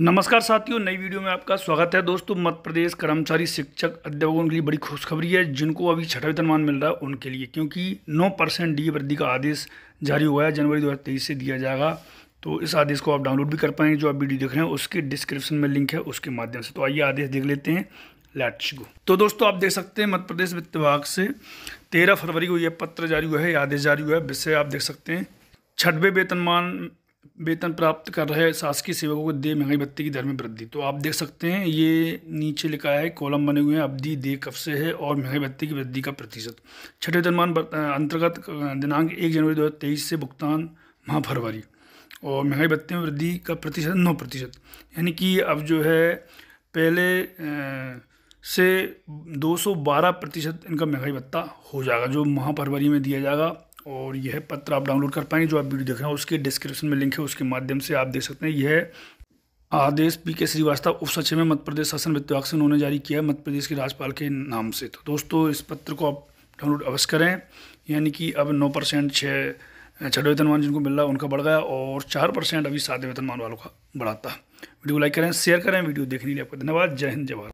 नमस्कार साथियों नई वीडियो में आपका स्वागत है दोस्तों मध्य प्रदेश कर्मचारी शिक्षक अध्यापकों के लिए बड़ी खुशखबरी है जिनको अभी छठा वेतनमान मिल रहा है उनके लिए क्योंकि 9 परसेंट डी वृद्धि का आदेश जारी हुआ है जनवरी 2023 से दिया जाएगा तो इस आदेश को आप डाउनलोड भी कर पाएंगे जो आप वीडियो देख रहे हैं उसके डिस्क्रिप्शन में लिंक है उसके माध्यम से तो आइए आदेश देख लेते हैं लैट्स गो तो दोस्तों आप देख सकते हैं मध्य प्रदेश वित्त विभाग से तेरह फरवरी को यह पत्र जारी हुआ है आदेश जारी हुआ है जिससे आप देख सकते हैं छठवें वेतनमान वेतन प्राप्त कर रहे शासकीय सेवकों को दे महंगाई भत्ते की दर में वृद्धि तो आप देख सकते हैं ये नीचे लिखा है कॉलम बने हुए हैं अवधि दे कब से है और महंगाई भत्ते की वृद्धि का प्रतिशत छठे वेतनमान अंतर्गत दिनांक एक जनवरी दो हज़ार तेईस से भुगतान माह फरवरी और महंगाई भत्ते में वृद्धि का प्रतिशत नौ प्रतिशत यानी कि अब जो है पहले से 212 प्रतिशत इनका महंगाई भत्ता हो जाएगा जो माह फरवरी में दिया जाएगा और यह पत्र आप डाउनलोड कर पाएंगे जो आप वीडियो देख रहे हैं उसके डिस्क्रिप्शन में लिंक है उसके माध्यम से आप देख सकते हैं यह आदेश पी के श्रीवास्तव उप सचिव में मध्य प्रदेश शासन वित्त विभाग से उन्होंने जारी किया है मध्य प्रदेश के राज्यपाल के नाम से तो दोस्तों इस पत्र को आप डाउनलोड अवश्य करें यानी कि अब नौ परसेंट छः छठे वेतनमान जिनको मिल रहा है उनका बढ़ गया और चार परसेंट अभी सातवें वेतनमान वालों का बढ़ाता वीडियो लाइक करें शेयर करें वीडियो देखने के लिए आपका धन्यवाद जय हिंद जय भारत